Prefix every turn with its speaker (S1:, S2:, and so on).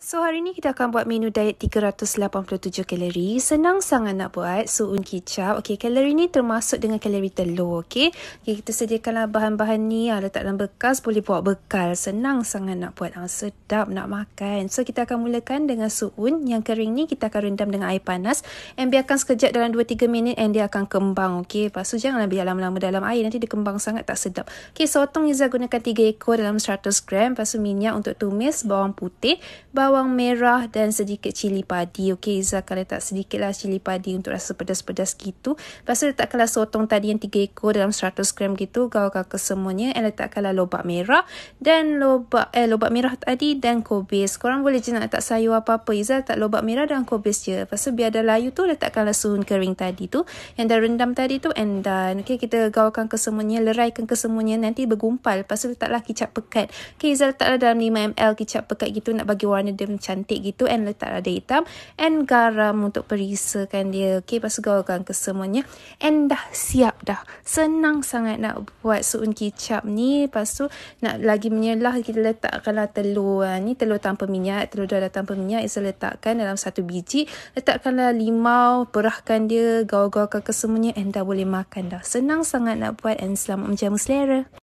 S1: So hari ni kita akan buat menu diet 387 kalori. Senang sangat nak buat. So un kicap. Okay, kalori ni termasuk dengan kalori telur. Okay, okay kita sediakanlah bahan-bahan ni. Ha, letak dalam bekas. Boleh buat bekal. Senang sangat nak buat. Ha, sedap nak makan. So kita akan mulakan dengan su un. Yang kering ni kita akan rendam dengan air panas. And biarkan sekejap dalam 2-3 minit and dia akan kembang. Okay, lepas tu janganlah biar lama-lama dalam air. Nanti dia kembang sangat tak sedap. Okay, sotong Izzah gunakan 3 ekor dalam 100 gram. Lepas tu minyak untuk tumis. Bawang putih. Bawang bawang merah dan sedikit cili padi. Okey, Iza akan letak sedikitlah cili padi untuk rasa pedas-pedas gitu. Lepas tu letakkanlah sotong tadi yang 3 ekor dalam 100 gram gitu. Gaulkan ke semuanya. And letakkanlah lobak merah dan lobak eh lobak merah tadi dan kobis. Korang boleh je nak letak sayur apa-apa. Iza letak lobak merah dan kobis je. Lepas tu biar dah layu tu letakkanlah suhun kering tadi tu. Yang dah rendam tadi tu and done. Okey, kita gaulkan ke semuanya. Leraikan ke semuanya. Nanti bergumpal. Lepas tu letaklah kicap pekat. Okey, Iza letaklah dalam 5ml kicap pekat gitu nak bagi warna dia cantik gitu and letak lada hitam and garam untuk perisakan dia okay lepas tu gaulkan ke semuanya and dah siap dah senang sangat nak buat suun kicap ni lepas tu nak lagi menyelah kita letakkanlah telur ah, ni telur tanpa minyak telur dah tanpa minyak kita letakkan dalam satu biji letakkanlah limau perahkan dia gaul-gaulkan ke semuanya and dah boleh makan dah senang sangat nak buat and selamat menjamu selera